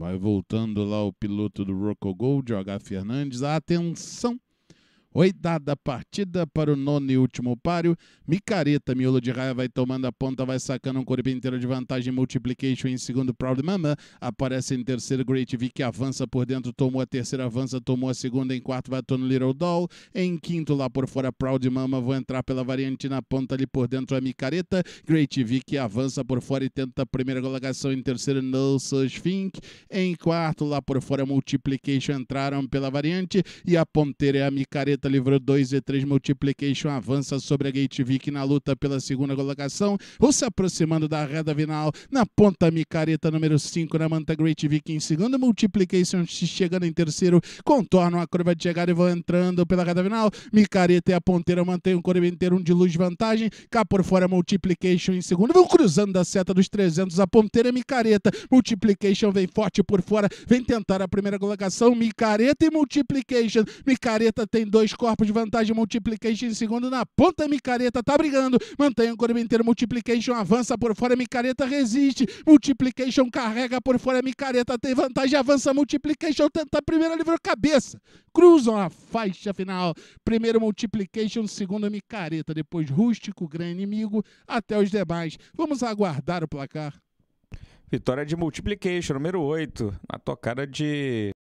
Vai voltando lá o piloto do Rocco Gold, o H. Fernandes. Atenção! Oitada partida para o nono e último páreo. Micareta, miolo de raia, vai tomando a ponta, vai sacando um corpo inteiro de vantagem. Multiplication em segundo, Proud Mama. Aparece em terceiro, Great V que avança por dentro, tomou a terceira, avança, tomou a segunda. Em quarto, vai no Little Doll. Em quinto, lá por fora, Proud Mama. Vou entrar pela variante na ponta ali por dentro, a é Micareta. Great V que avança por fora e tenta a primeira colocação. Em terceiro, No Such Fink. Em quarto, lá por fora, Multiplication entraram pela variante e a ponteira é a Micareta livrou 2 e 3. Multiplication avança sobre a Gate Vic na luta pela segunda colocação. Ou se aproximando da reta final. Na ponta, Micareta número 5 na manta Great Vic em segundo. Multiplication chegando em terceiro. Contornam a curva de chegada e vão entrando pela reta final. Micareta e é a ponteira, mantém o corpo inteiro, um de luz vantagem. Cá por fora, Multiplication em segundo. Vão cruzando da seta dos 300. A ponteira, Micareta. Multiplication vem forte por fora. Vem tentar a primeira colocação. Micareta e Multiplication. Micareta tem dois dois corpos de vantagem. Multiplication em segundo na ponta. Micareta tá brigando. Mantém o corpo inteiro. Multiplication avança por fora. Micareta resiste. Multiplication carrega por fora. Micareta tem vantagem. Avança. Multiplication tenta primeiro. livro cabeça. Cruzam a faixa final. Primeiro Multiplication. Segundo Micareta. Depois Rústico, grande inimigo. Até os demais. Vamos aguardar o placar. Vitória de Multiplication, número 8. Na tocada de